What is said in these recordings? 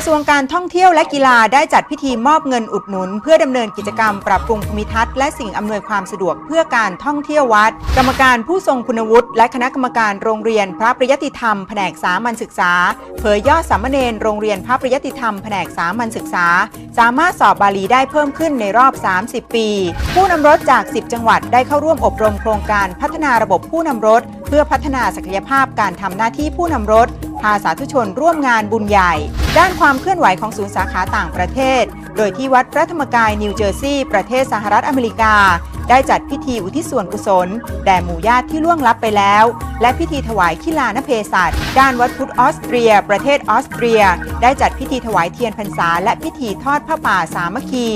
ระทรวงการท่องเที่ยวและกีฬาได้จัดพิธีมอบเงินอุดหนุน เพื่อดำเนินกิจกรรม ปรับปรุงภูมิทัศน์และสิ่งอำนวยความสะดวกเพื่อการท่องเที่ยววัด กรรมการผู้ทรงคุณวุฒิ และคณะกรรมการโรงเรียนพระปริยติธรรม แผนกสามัญศึกษา เผยยอดสามเณรโรงเรียนพระปริยติธรรม แผนกสามัญศึกษา สามารถสอบบาลีได้เพิ่มขึ้นในรอบ 30 ปี ผู้นำรถจาก10จังหวัด ได้เข้าร่วมอบรมโครงการพัฒนาระบบผู้นำรถ เพื่อพัฒนาศักยภาพการทำหน้าที่ผู้นำรถาสาธุชนร่วมงานบุญใหญ่ ด้านความเคลื่อนไหวของศูนย์สาขาต่างประเทศ โดยที่วัดพระธรรมกายนิวเจอร์ซีย์ประเทศสหรัฐอเมริกา ได้จัดพิธีอุทิศส่วนกุศล แด่หมู่ญาติที่ล่วงลับไปแล้ว และพิธีถวายขีลานเพศัตด้านวัดพุทธออสเตรีย ประเทศออสเตรีย ได้จัดพิธีถวายเทียนพรรษาและพิธีทอดผ้าป่าสามัคคี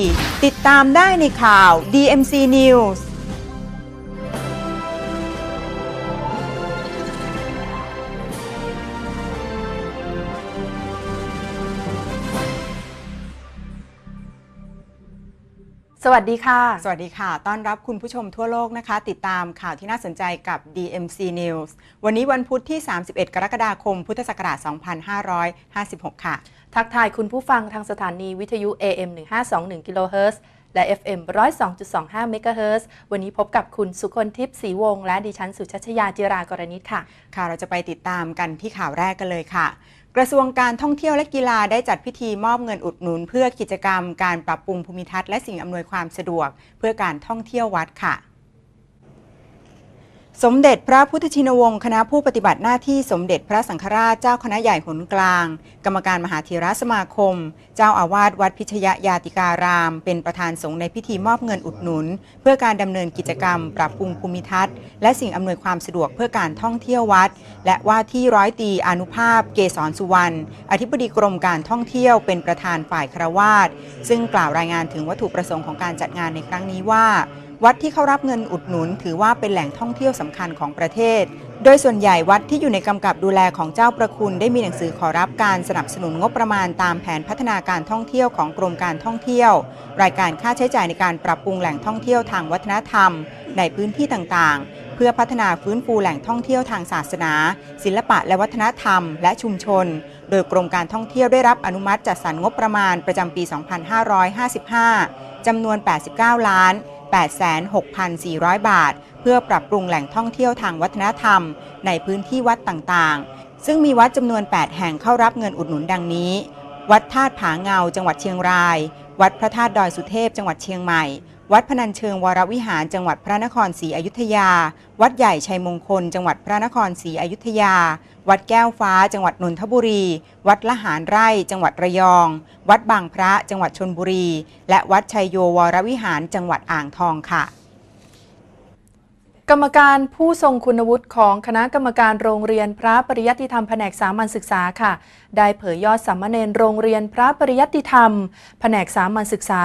ติดตามได้ในข่าว DMC News สวัสดีค่ะ สวัสดีค่ะ ต้อนรับคุณผู้ชมทั่วโลกนะคะ ติดตามข่าวที่น่าสนใจกับ DMC News วันนี้วันพุธที่ 31 กรกฎาคม พุทธศักราช2556 ค่ะ ทักทายคุณผู้ฟังทางสถานีวิทยุ AM 1521กิโลเฮิรตซ์และ FM 102.25 MHz วันนี้พบกับคุณสุคนทิพย์ศรีวง และดิฉันสุชัชยาจิรากรณิตค่ะ ค่ะ เราจะไปติดตามกันที่ข่าวแรกกันเลยค่ะ กระทรวงการท่องเที่ยวและกีฬาได้จัดพิธีมอบเงินอุดหนุนเพื่อกิจกรรมการปรับปรุงภูมิทัศน์และสิ่งอำนวยความสะดวก เพื่อการท่องเที่ยววัดค่ะสมเด็จพระพุทธชินวงศ์คณะผู้ปฏิบัติหน้าที่สมเด็จพระสังฆราชเจ้าคณะใหญ่หนกลาง กรรมการมหาธีรสมาคม เจ้าอาวาสวัดพิชยยาติการาม เป็นประธานสงฆ์ในพิธีมอบเงินอุดหนุน เพื่อการดำเนินกิจกรรมปรับปรุงภูมิทัศน์และสิ่งอำนวยความสะดวกเพื่อการท่องเที่ยววัด และว่าที่ร้อยตีอนุภาพ เกษรสุวรรณอธิบดีกรมการท่องเที่ยว เป็นประธานฝ่ายครวาสซึ่งกล่าวรายงานถึงวัตถุประสงค์ของการจัดงานในครั้งนี้ว่าวัดที่เข้ารับเงินอุดหนุนถือว่าเป็นแหล่งท่องเที่ยวสำคัญของประเทศ โดยส่วนใหญ่วัดที่อยู่ในกำกับดูแลของเจ้าประคุณได้มีหนังสือขอรับการสนับสนุนงบประมาณตามแผนพัฒนาการท่องเที่ยวของกรมการท่องเที่ยว รายการค่าใช้จ่ายในการปรับปรุงแหล่งท่องเที่ยวทางวัฒนธรรมในพื้นที่ต่างๆ เพื่อพัฒนาฟื้นฟูแหล่งท่องเที่ยวทางศาสนา ศิลปะและวัฒนธรรมและชุมชน โดยกรมการท่องเที่ยวได้รับอนุมัติจัดสรรงบประมาณประจำปี 2555จำนวน 89 ล้าน86,400 บาท เพื่อปรับปรุงแหล่งท่องเที่ยวทางวัฒนธรรมในพื้นที่วัดต่างๆ ซึ่งมีวัดจำนวน 8 แห่งเข้ารับเงินอุดหนุนดังนี้ วัดธาตุผาเงาจังหวัดเชียงราย วัดพระธาตุดอยสุเทพจังหวัดเชียงใหม่วัดพนัญเชิงวรวิหารจังหวัดพระนครศรีอยุธยา วัดใหญ่ชัยมงคล จังหวัดพระนครศรีอยุธยา วัดแก้วฟ้าจังหวัดนนทบุรี วัดละหารไร่จังหวัดระยอง วัดบางพระจังหวัดชนบุรี และวัดชัยโยวรวิหารจังหวัดอ่างทองค่ะกรรมการผู้ทรงคุณวุฒิของคณะกรรมการโรงเรียน พระปริยัติธรรม แผนกสามัญศึกษาค่ะ ได้เผยยอดสามเณรโรงเรียนพระปริยัติธรรมแผนกสามัญศึกษา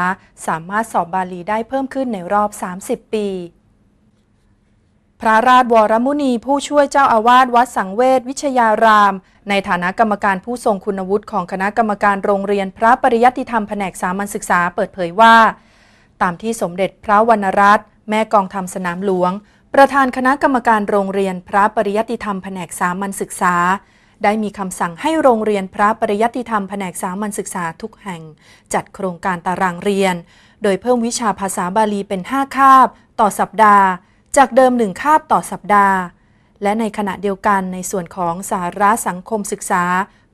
สามารถสอบบาลีได้เพิ่มขึ้นในรอบ 30 ปี พระราชวรมุนีผู้ช่วยเจ้าอาวาสวัดสังเวชวิชยารามในฐานะกรรมการผู้ทรงคุณวุฒิของคณะกรรมการโรงเรียน พระปริยัติธรรม แผนกสามัญศึกษาเปิดเผยว่า ตามที่สมเด็จพระวรรณรัตน์แม่กองทำสนามหลวงประธานคณะกรรมการโรงเรียนพระปริยัติธรรมแผนกสามัญศึกษา ได้มีคำสั่งให้โรงเรียนพระปริยัติธรรมแผนกสามัญศึกษาทุกแห่ง จัดโครงการตารางเรียน โดยเพิ่มวิชาภาษาบาลีเป็น 5 คาบ ต่อสัปดาห์ จากเดิม 1 คาบต่อสัปดาห์ และในขณะเดียวกันในส่วนของสาระสังคมศึกษา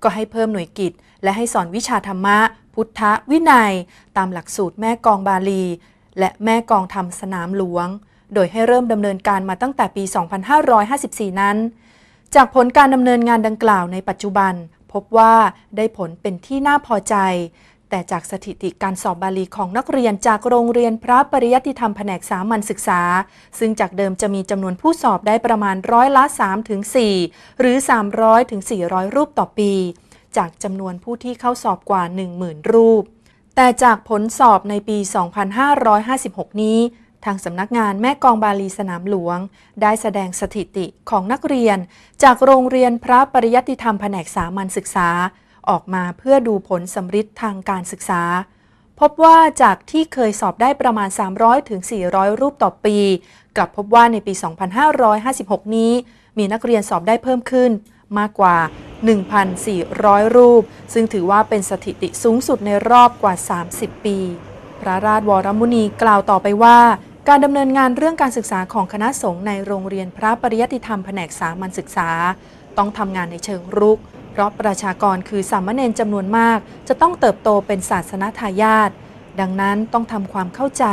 ก็ให้เพิ่มหน่วยกิจ และให้สอนวิชาธรรมะพุทธวินัย ตามหลักสูตรแม่กองบาลี และแม่กองธรรมสนามหลวงโดยให้เริ่มดำเนินการมาตั้งแต่ปี 2554 นั้น จากผลการดำเนินงานดังกล่าวในปัจจุบัน พบว่าได้ผลเป็นที่น่าพอใจ แต่จากสถิติการสอบบาลีของนักเรียนจากโรงเรียนพระปริยติธรรมแผนกสามัญศึกษา ซึ่งจากเดิมจะมีจำนวนผู้สอบได้ประมาณร้อยละ 3 ถึง 4 หรือ 300 ถึง 400 รูปต่อปี จากจำนวนผู้ที่เข้าสอบกว่า10,000รูป แต่จากผลสอบในปี 2556 นี้ทางสำนักงานแม่กองบาลีสนามหลวงได้แสดงสถิติของนักเรียน จากโรงเรียนพระปริยัติธรรมแผนกสามัญศึกษา ออกมาเพื่อดูผลสำริดทางการศึกษา พบว่าจากที่เคยสอบได้ประมาณ 300ถึง400 รูปต่อปี กลับพบว่าในปี 2556 นี้ มีนักเรียนสอบได้เพิ่มขึ้นมากกว่า 1,400 รูป ซึ่งถือว่าเป็นสถิติสูงสุดในรอบกว่า 30 ปี พระราชวรมุนีกล่าวต่อไปว่าการดำเนินงานเรื่องการศึกษาของคณะสงฆ์ในโรงเรียนพระปริยติธรรมแผนกสามัญศึกษา ต้องทำงานในเชิงรุก เพราะประชากรคือสามเณรจำนวนมาก จะต้องเติบโตเป็นศาสนาทายาทดังนั้นต้องทำความเข้าใจ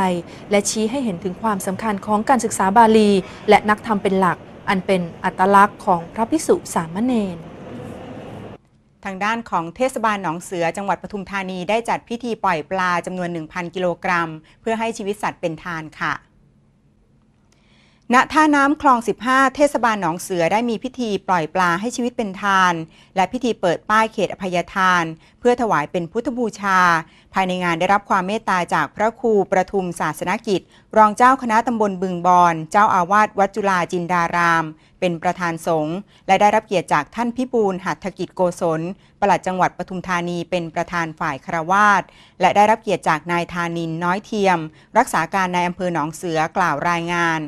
และชี้ให้เห็นถึงความสำคัญของการศึกษาบาลี และนักธรรมเป็นหลัก อันเป็นอัตลักษณ์ของพระภิกษุสามเณรทางด้านของเทศบาลหนองเสือจังหวัดปทุมธานีได้จัดพิธีปล่อยปลาจำนวน 1,000 กิโลกรัม เพื่อให้ชีวิตสัตว์เป็นทานค่ะณท่าน้ำคลอง 15 เทศบาลหนองเสือได้มีพิธีปล่อยปลาให้ชีวิตเป็นทาน และพิธีเปิดป้ายเขตอภัยทาน เพื่อถวายเป็นพุทธบูชา ภายในงานได้รับความเมตตาจากพระครูประทุมศาสนกิจ รองเจ้าคณะตำบลบึงบอน เจ้าอาวาสวัดจุฬาจินดาราม เป็นประธานสงฆ์และได้รับเกียรติจากท่านพิบูลหัตถกิจโกศลปลัดจังหวัดปทุมธานีเป็นประธานฝ่ายครวาสและได้รับเกียรติจากนายธานินน้อยเทียม รักษาการนายอำเภอหนองเสือกล่าวรายงาน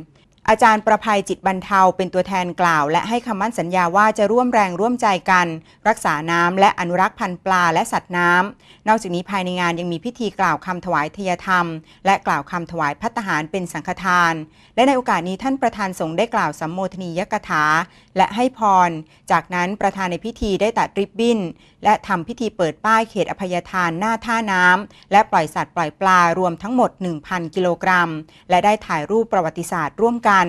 อาจารย์ประภัยจิตบรรเทาเป็นตัวแทนกล่าว และให้คำมั่นสัญญาว่าจะร่วมแรงร่วมใจกัน รักษาน้ำ และอนุรักษ์พันธุ์ปลาและสัตว์น้ำ นอกจากนี้ภายในงานยังมีพิธีกล่าวคำถวายทยธรรม และกล่าวคำถวายพัตหารเป็นสังฆทาน และในโอกาสนี้ท่านประธานสงฆ์ได้กล่าวสัมโมทนียกถาและให้พร จากนั้นประธานในพิธีได้ตัดริบบิ้นและทำพิธีเปิดป้ายเขตอภัยทานหน้าท่าน้ำและปล่อยสัตว์ปล่อยปลารวมทั้งหมด 1,000 กิโลกรัมและได้ถ่ายรูปประวัติศาสตร์ร่วมกันัน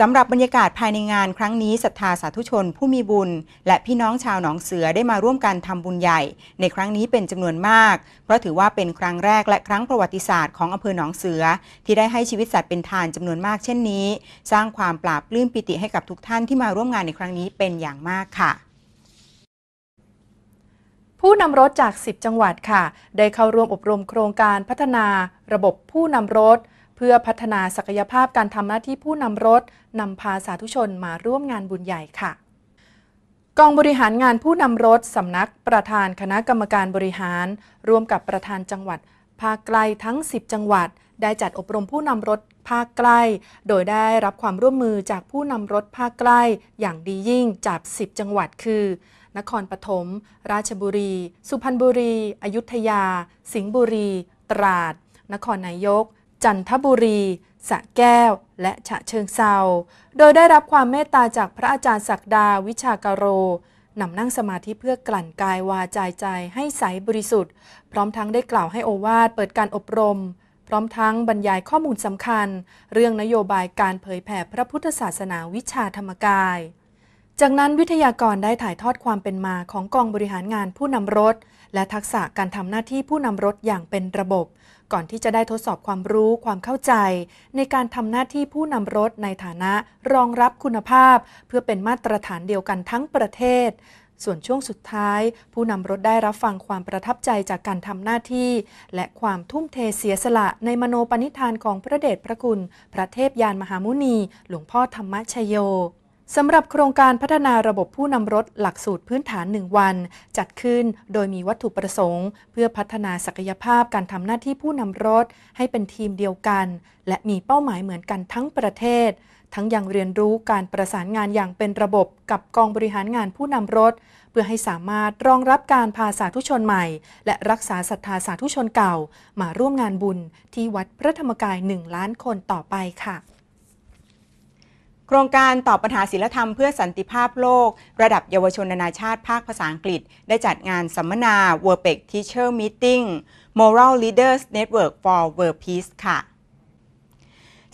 สำหรับบรรยากาศภายในงานครั้งนี้ศรัทธาสาธุชน ผู้มีบุญ และพี่น้องชาวหนองเสือได้มาร่วมกันทำบุญใหญ่ ในครั้งนี้เป็นจำนวนมาก เพราะถือว่าเป็นครั้งแรกและครั้งประวัติศาสตร์ของอำเภอหนองเสือ ที่ได้ให้ชีวิตสัตว์เป็นทานจำนวนมาก เช่นนี้ สร้างความปราบปลื้มปิติให้กับทุกท่านที่มาร่วมงานในครั้งนี้เป็นอย่างมากค่ะ ผู้นำรถจาก 10 จังหวัดค่ะได้เข้าร่วมอบรมโครงการพัฒนา ระบบผู้นำรถพื่อพัฒนาศักยภาพการทำหน้าที่ผู้นำรถนำพาสาธุชนมาร่วมงานบุญใหญ่ค่ะ กองบริหารงานผู้นำรถสำนักประธานคณะกรรมการบริหาร ร่วมกับประธานจังหวัด ภาคไกลทั้ง 10 จังหวัด ได้จัดอบรมผู้นำรถภาคไกลโดยได้รับความร่วมมือจากผู้นำรถภาคไกลอย่างดียิ่งจาก 10 จังหวัดคือ นครปฐมราชบุรี สุพรรณบุรี อยุธยา สิงห์บุรี ตราดนครนายกจันทบุรี สะแก้ว และฉะเชิงเซาโดยได้รับความเมตตาจากพระอาจารย์ศักดาวิชาการโร นำนั่งสมาธิเพื่อกลั่นกายวาจายใจให้ใสบริสุทธิ์ พร้อมทั้งได้กล่าวให้โอวาทเปิดการอบรม พร้อมทั้งบรรยายข้อมูลสำคัญ เรื่องนโยบายการเผยแผ่พระพุทธศาสนาวิชาธรรมกาย จากนั้นวิทยากรได้ถ่ายทอดความเป็นมาของกองบริหารงานผู้นำรถ และทักษะการทำหน้าที่ผู้นำรถอย่างเป็นระบบก่อนที่จะได้ทดสอบความรู้ความเข้าใจ ในการทำหน้าที่ผู้นำรถในฐานะรองรับคุณภาพ เพื่อเป็นมาตรฐานเดียวกันทั้งประเทศ ส่วนช่วงสุดท้าย ผู้นำรถได้รับฟังความประทับใจจากการทำหน้าที่ และความทุ่มเทเสียสละในมโนปณิธานของพระเดชพระคุณ พระเทพยานมหามุนี หลวงพ่อธรรมชโยสำหรับโครงการพัฒนาระบบผู้นำรถหลักสูตรพื้นฐาน1วัน จัดขึ้นโดยมีวัตถุประสงค์ เพื่อพัฒนาศักยภาพการทำหน้าที่ผู้นำรถให้เป็นทีมเดียวกันและมีเป้าหมายเหมือนกันทั้งประเทศ ทั้งยังเรียนรู้การประสานงานอย่างเป็นระบบกับกองบริหารงานผู้นำรถ เพื่อให้สามารถรองรับการพาสาธุชนใหม่ และรักษาศรัทธาสาธุชนเก่ามาร่วมงานบุญ ที่วัดพระธรรมกาย1ล้านคนต่อไปค่ะโครงการตอบปัญหาศิลธรรมเพื่อสันติภาพโลกระดับเยาวชนนานาชาติภาคภาษาอังกฤษได้จัดงานสัมมนา w o r p e c Teacher Meeting Moral Leaders Network for World Peace ค่ะ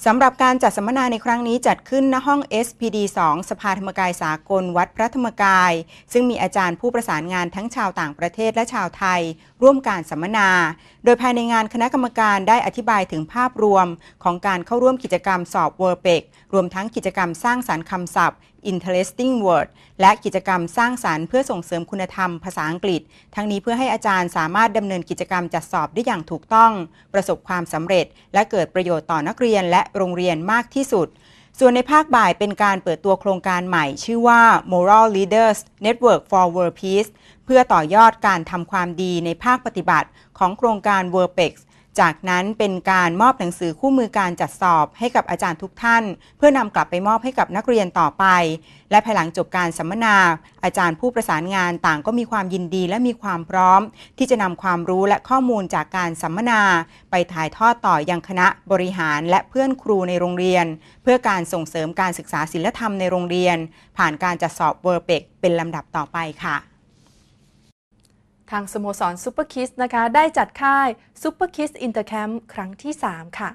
สำหรับการจัดสัมมนาในครั้งนี้จัดขึ้น ณห้อง SPD 2 สภาธรรมกายสากล วัดพระธรรมกาย ซึ่งมีอาจารย์ผู้ประสานงานทั้งชาวต่างประเทศและชาวไทยร่วมการสัมมนา โดยภายในงานคณะกรรมการได้อธิบายถึงภาพรวมของการเข้าร่วมกิจกรรมสอบเวอร์เปกรวมทั้งกิจกรรมสร้างสารรค์คำศัพท์ Interesting Word และกิจกรรมสร้างสารรค์เพื่อส่งเสริมคุณธรรมภาษาอังกฤษ ทั้งนี้เพื่อให้อาจารย์สามารถดำเนินกิจกรรมจัดสอบได้อย่างถูกต้อง ประสบความสำเร็จและเกิดประโยชน์ต่อนักเรียนและโรงเรียนมากที่สุด ส่วนในภาคบ่ายเป็นการเปิดตัวโครงการใหม่ ชื่อว่า Moral Leaders Network for World Peace เพื่อต่อยอดการทำความดีในภาคปฏิบัติของโครงการ w o r l d p e x จากนั้นเป็นการมอบหนังสือคู่มือการจัดสอบให้กับอาจารย์ทุกท่าน เพื่อนำกลับไปมอบให้กับนักเรียนต่อไป และภายหลังจบการสัมมนา อาจารย์ผู้ประสานงานต่างก็มีความยินดีและมีความพร้อม ที่จะนำความรู้และข้อมูลจากการสัมมนา ไปถ่ายทอดต่อยังคณะบริหารและเพื่อนครูในโรงเรียน เพื่อการส่งเสริมการศึกษาศิลธรรมในโรงเรียน ผ่านการจัดสอบเวอร์เบกเป็นลำดับต่อไปค่ะทางสโมสรซูเปอร์คิสนะคะได้จัดค่ายซูเปอร์คิสอินเตอร์แคมป์ครั้งที่ 3 ค่ะ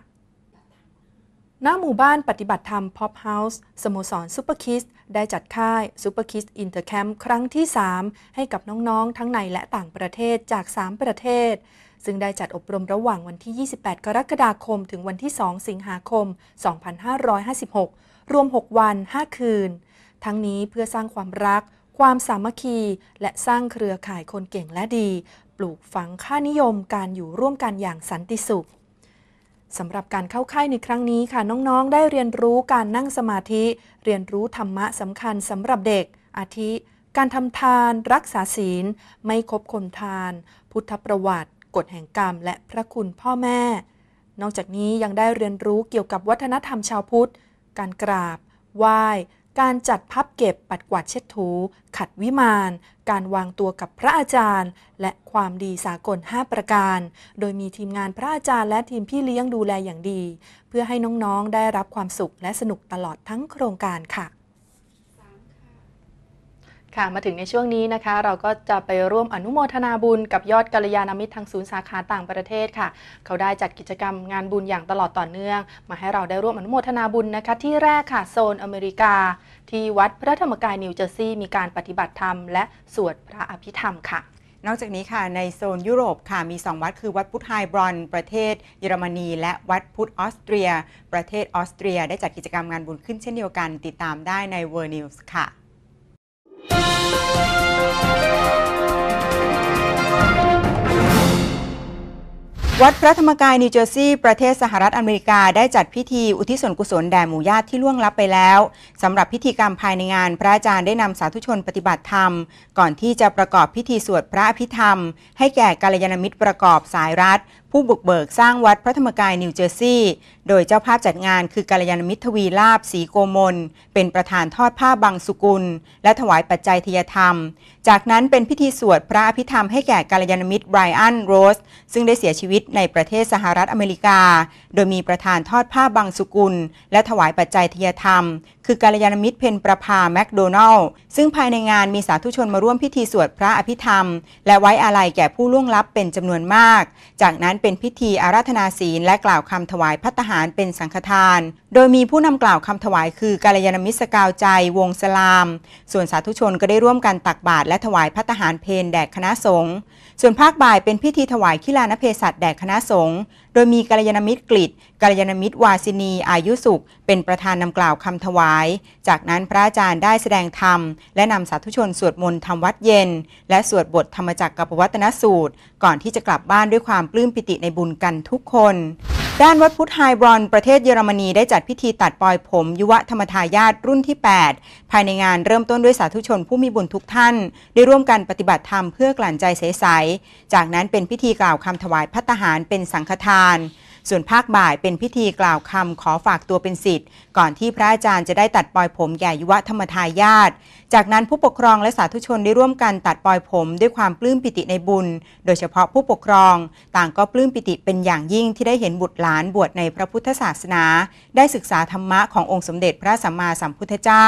ณ หมู่บ้านปฏิบัติธรรมพ็อปเฮาส์สโมสรซูเปอร์คิสได้จัดค่ายซูเปอร์คิสอินเตอร์แคมป์ครั้งที่ 3 ให้กับน้องๆ ทั้งในและต่างประเทศจาก 3 ประเทศ ซึ่งได้จัดอบรมระหว่างวันที่ 28 กรกฎาคมถึงวันที่ 2 สิงหาคม 2556 รวม 6 วัน 5 คืน ทั้งนี้เพื่อสร้างความรักความสามัคคี และสร้างเครือข่ายคนเก่งและดี ปลูกฝังค่านิยมการอยู่ร่วมกันอย่างสันติสุขสำหรับการเข้าค่ายในครั้งนี้ค่ะน้องๆได้เรียนรู้การนั่งสมาธิ เรียนรู้ธรรมะสำคัญสำหรับเด็ก อาทิการทำทาน รักษาศีล ไม่คบคนทาน พุทธประวัติ กฎแห่งกรรม และพระคุณพ่อแม่ นอกจากนี้ยังได้เรียนรู้เกี่ยวกับวัฒนธรรมชาวพุทธการกราบไหว้การจัดพับเก็บ ปัดกวาดเช็ดถู ขัดวิมานการวางตัวกับพระอาจารย์ และความดีสากล 5 ประการ โดยมีทีมงานพระอาจารย์และทีมพี่เลี้ยงดูแลอย่างดี เพื่อให้น้องๆได้รับความสุขและสนุกตลอดทั้งโครงการค่ะค่ะมาถึงในช่วงนี้นะคะเราก็จะไปร่วมอนุโมทนาบุญกับยอดกัลยาณมิตรทางศูนย์สาขาต่างประเทศค่ะ เขาได้จัดกิจกรรมงานบุญอย่างตลอดต่อเนื่อง มาให้เราได้ร่วมอนุโมทนาบุญนะคะ ที่แรกค่ะ โซนอเมริกา ที่วัดพระธรรมกายนิวเจอร์ซีย์มีการปฏิบัติธรรมและสวดพระอภิธรรมค่ะ นอกจากนี้ค่ะในโซนยุโรปค่ะมี 2 วัดคือวัดพุทธไฮบรอน ประเทศ เยอรมนี และวัดพุทธออสเตรีย ประเทศออสเตรียได้จัดกิจกรรมงานบุญขึ้นเช่นเดียวกัน ติดตามได้ในเวอร์นิวส์ค่ะวัดพระธรรมกายนิวเจอร์ซีย์ประเทศสหรัฐอเมริกาได้จัดพิธีอุทิศส่วนกุศลแด่หมู่ญาติที่ล่วงลับไปแล้วสำหรับพิธีกรรมภายในงานพระอาจารย์ได้นำสาธุชนปฏิบัติธรรม ก่อนที่จะประกอบพิธีสวดพระอภิธรรมให้แก่กาลยานมิตรประกอบสายรัฐผู้บุกเบิกสร้างวัดพระธรรมกายนิวเจอร์ซีย์ โดยเจ้าภาพจัดงานคือกาลยานมิตรทวีลาบสีโกมล เป็นประธานทอดผ้าบางสุกุล และถวายปัจจัยทียธรรม จากนั้นเป็นพิธีสวดพระอภิธรรมให้แก่กาลยานมิตรไบรอันโรส ซึ่งได้เสียชีวิตในประเทศสหรัฐอเมริกา โดยมีประธานทอดผ้าบางสุกุล และถวายปัจจัยทียธรรมคือกาลยานมิตรเพนประภาแมคโดนัลซึ่งภายในงานมีสาธุชนมาร่วมพิธีสวดพระอภิธรรม และไว้อาลัยแก่ผู้ล่วงลับเป็นจำนวนมาก จากนั้นเป็นพิธีอาราธนาศีลและกล่าวคำถวายพัตหารเป็นสังฆทาน โดยมีผู้นำกล่าวคำถวายคือกาลยานมิตรสกาวใจวงสลาม ส่วนสาธุชนก็ได้ร่วมกันตักบาตรและถวายพัตหารเพนแดกคณะสงฆ์ส่วนภาคบ่ายเป็นพิธีถวายขิลานเพศัตแดกคณะสงฆ์โดยมีกัลยาณมิตรกฤษกัลยาณมิตรวาสินีอายุสุข เป็นประธานนำกล่าวคำถวาย จากนั้นพระอาจารย์ได้แสดงธรรม และนำสาธุชนสวดมนต์ทำวัดเย็น และสวดบทธรรมจักรกับวัตนสูตร ก่อนที่จะกลับบ้านด้วยความปลื้มปิติในบุญกันทุกคนด้านวัดพุทธไฮบรอนประเทศเยอรมนี ได้จัดพิธีตัดปลอยผม ยุวธรรมทายาตรุ่นที่ 8 ภายในงานเริ่มต้นด้วยสาธุชนผู้มีบุญทุกท่าน ได้ร่วมกันปฏิบัติธรรมเพื่อกลั่นใจใสๆจากนั้นเป็นพิธีกล่าวคำถวายพัตหารเป็นสังฆทานส่วนภาคบ่ายเป็นพิธีกล่าวคำขอฝากตัวเป็นสิทธิ์ก่อนที่พระอาจารย์จะได้ตัดปลอยผมแก่ยุวธรรมทายาทจากนั้นผู้ปกครองและสาธุชนได้ร่วมกันตัดปลอยผม ด้วยความปลื้มปิติในบุญ โดยเฉพาะผู้ปกครองต่างก็ปลื้มปิติเป็นอย่างยิ่งที่ได้เห็นบุตรหลานบวชในพระพุทธศาสนา ได้ศึกษาธรรมะขององค์สมเด็จพระสัมมาสัมพุทธเจ้า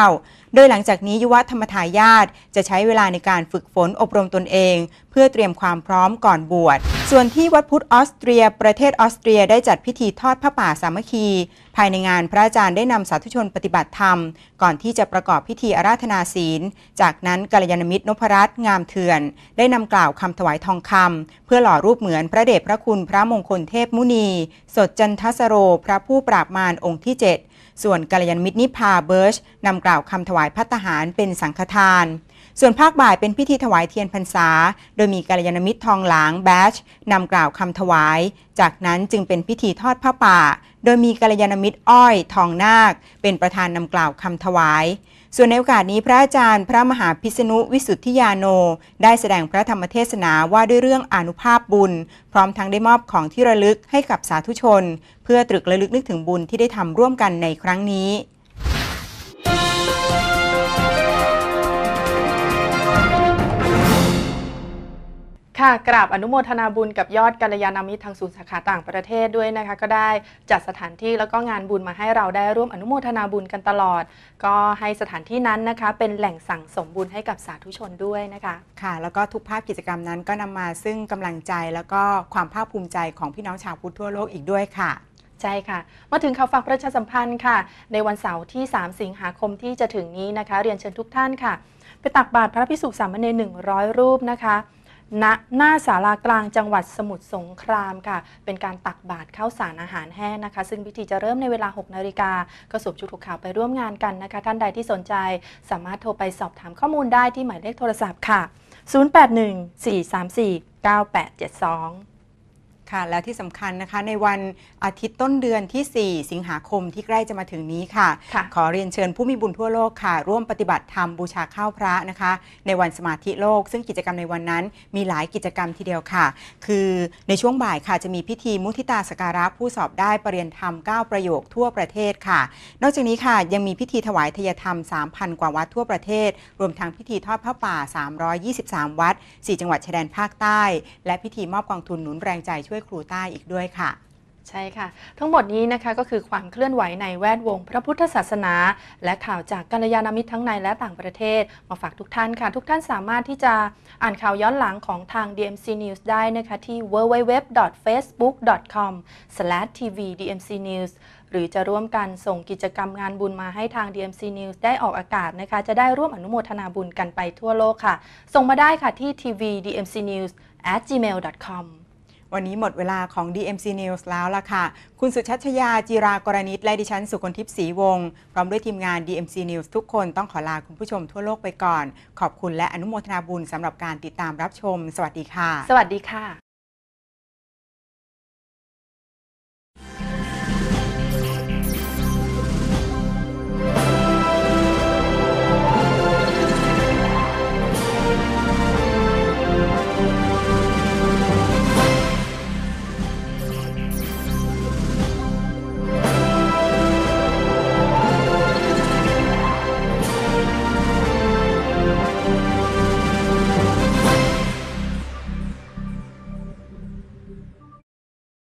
โดยหลังจากนี้ยุวธรรมทายาทจะใช้เวลาในการฝึกฝนอบรมตนเอง เพื่อเตรียมความพร้อมก่อนบวช ส่วนที่วัดพุทธออสเตรีย ประเทศออสเตรียได้จัดพิธีทอดพระป่าสามัคคี ภายในงานพระอาจารย์ได้นำสาธุชนปฏิบัติธรรม ก่อนที่จะประกอบพิธีอาราธนาศีล จากนั้นกัลยาณมิตรนพรัตน์งามเถื่อน ได้นำกล่าวคำถวายทองคำเพื่อหล่อรูปเหมือนพระเดชพระคุณพระมงคลเทพมุนีสดจันทสโร พระผู้ปราบมารองค์ที่7ส่วนกัลยาณมิตรนิพาเบิร์ชนำกล่าวคำถวายพัตหารเป็นสังฆทาน ส่วนภาคบ่ายเป็นพิธีถวายเทียนพรรษา โดยมีกัลยาณมิตรทองหลางแบชนำกล่าวคำถวาย จากนั้นจึงเป็นพิธีทอดผ้าป่า โดยมีกัลยาณมิตรอ้อยทองนาค เป็นประธานนำกล่าวคำถวายส่วนในโอกาสนี้พระอาจารย์พระมหาพิษณุวิสุทธิยาโน ได้แสดงพระธรรมเทศนาว่าด้วยเรื่องอนุภาพบุญ พร้อมทั้งได้มอบของที่ระลึกให้กับสาธุชน เพื่อตรึกระลึกนึกถึงบุญที่ได้ทำร่วมกันในครั้งนี้ค่ะกราบอนุโมทนาบุญกับยอดกัลยาณมิตรทางศูนย์สาขาต่างประเทศด้วยนะคะ ก็ได้จัดสถานที่แล้วก็งานบุญมาให้เราได้ร่วมอนุโมทนาบุญกันตลอด ก็ให้สถานที่นั้นนะคะ เป็นแหล่งสั่งสมบุญให้กับสาธุชนด้วยนะคะ ค่ะ แล้วก็ทุกภาพกิจกรรมนั้นก็นำมาซึ่งกำลังใจแล้วก็ความภาคภูมิใจของพี่น้องชาวพุทธทั่วโลกอีกด้วยค่ะใช่ค่ะมาถึงข่าวฝากประชาสัมพันธ์ค่ะ ในวันเสาร์ที่ 3 สิงหาคมที่จะถึงนี้นะคะ เรียนเชิญทุกท่านค่ะไปตักบาตรพระพิสุสามเณร 100 รูปนะคะณหน้าศาลากลางจังหวัดสมุทรสงครามค่ะ เป็นการตักบาตรข้าวสารอาหารแห้งนะคะ ซึ่งพิธีจะเริ่มในเวลา 6นาฬิกาก็สวมชุดถูกข่าวไปร่วมงานกันนะคะ ท่านใดที่สนใจสามารถโทรไปสอบถามข้อมูลได้ที่หมายเลขโทรศัพท์ค่ะ 081 434 9872ค่ะแล้วที่สำคัญนะคะในวันอาทิตย์ต้นเดือนที่ 4 สิงหาคมที่ใกล้จะมาถึงนี้ค่ะคะขอเรียนเชิญผู้มีบุญทั่วโลกค่ะ ร่วมปฏิบัติธรรมบูชาข้าวพระนะคะ ในวันสมาธิโลก ซึ่งกิจกรรมในวันนั้นมีหลายกิจกรรมทีเดียวค่ะ คือในช่วงบ่ายค่ะจะมีพิธีมุทิตาสการะผู้สอบได้ปรริญญาธรรม 9 ประโยคทั่วประเทศค่ะ นอกจากนี้ค่ะยังมีพิธีถวายทยธรรม 3,000 กว่าวัดทั่วประเทศ รวมทั้งพิธีทอดพระป่า 323วัด4จังหวัดชายแดนภาคใต้ และพิธีมอบกองทุนหนุนแรงใจช่วยครูใต้อีกด้วยค่ะ ใช่ค่ะ ทั้งหมดนี้นะคะ ก็คือความเคลื่อนไหวในแวดวงพระพุทธศาสนา และข่าวจากกัลยาณมิตรทั้งในและต่างประเทศ มาฝากทุกท่านค่ะ ทุกท่านสามารถที่จะอ่านข่าวย้อนหลังของทาง DMC News ได้นะคะที่ www.facebook.com/tvdmcnews หรือจะร่วมกันส่งกิจกรรมงานบุญมาให้ทาง DMC News ได้ออกอากาศนะคะจะได้ร่วมอนุโมทนาบุญกันไปทั่วโลกค่ะ ส่งมาได้ค่ะที่ tv dmc news gmail.com วันนี้หมดเวลาของ DMC News แล้วล่ะค่ะ คุณสุชัชยาจีรากรณิตและดิฉัน สุคนทิพย์ศรีวงศ์ พร้อมด้วยทีมงาน DMC News ทุกคนต้องขอลาคุณผู้ชมทั่วโลกไปก่อน ขอบคุณและอนุโมทนาบุญสำหรับการติดตามรับชม สวัสดีค่ะ สวัสดีค่ะ